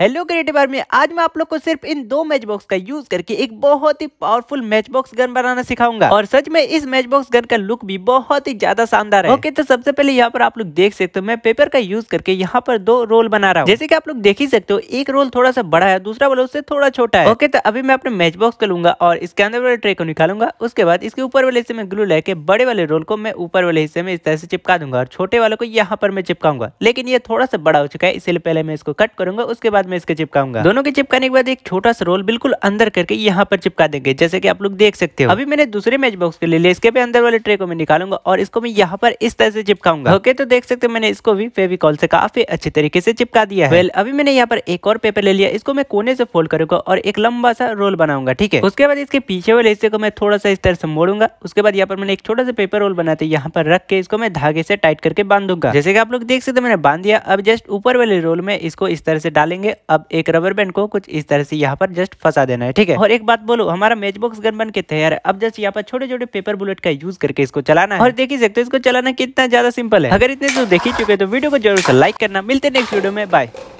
hello creative army आज मैं आप लोग को सिर्फ इन दो मैच बॉक्स का यूज करके एक बहुत ही पावरफुल मैच बॉक्स गन बनाना सिखाऊंगा और सच में इस मैच बॉक्स गन का लुक भी बहुत ही ज्यादा शानदार है ओके तो सबसे पहले यहाँ पर आप लोग देख सकते हो मैं पेपर का यूज करके यहाँ पर दो रोल बना रहा हूँ जैसे कि आप लोग देख ही सकते हो एक रोल थोड़ा सा बड़ा है दूसरा वाला उससे थोड़ा छोटा है ओके तो अभी मैं अपने मैच बॉक्स को लूंगा और इसके अंदर वाले ट्रे को निकालूंगा उसके बाद इसके ऊपर वाले हिस्से में ग्लू लेके बड़े वाले रोल को मैं ऊपर वाले हिस्से में इस तरह से चिपका दूंगा और छोटे वाले को यहाँ पर मैं चिपकाऊंगा लेकिन ये थोड़ा सा बड़ा हो चुका है इसलिए पहले मैं इसको कट करूंगा उसके बाद मैं में इसके चिपकाऊंगा दोनों के चिपकाने के बाद एक छोटा सा रोल बिल्कुल अंदर करके यहाँ पर चिपका देंगे जैसे की आप लोग देख सकते हो अभी मैंने दूसरे मैच बॉक्स के ले लिया इसके भी अंदर वाले ट्रे को मैं निकालूंगा और इसको मैं यहाँ पर इस तरह से चिपकाऊंगा ओके तो देख सकते मैंने इसको भी फेविकॉल से काफी अच्छे तरीके से चिपका दिया है अभी मैंने यहाँ पर एक और पेपर ले लिया इसको मैं कोने से फोल्ड करूंगा और एक लंबा सा रोल बनाऊंगा ठीक है उसके बाद इसके पीछे वाले हिस्से को मैं थोड़ा सा इस तरह से मोड़ूंगा उसके बाद यहाँ पर मैंने एक छोटा सा पेपर रोल बनाते यहाँ पर रख के इसको मैं धागे से टाइट करके बांधूंगा जैसे कि आप लोग देख सकते मैंने बांध दिया अब जस्ट ऊपर वाले रोल में इसको इस तरह से डालेंगे अब एक रबर बैंड को कुछ इस तरह से यहाँ पर जस्ट फंसा देना है ठीक है और एक बात बोलो हमारा मैच बॉक्स गन बन के तैयार है अब जस्ट यहाँ पर छोटे छोटे पेपर बुलेट का यूज करके इसको चलाना है और देख ही सकते हो इसको चलाना कितना ज्यादा सिंपल है अगर इतने तो देख ही चुके तो वीडियो को जरूर से लाइक करना मिलते नेक्स्ट वीडियो में बाय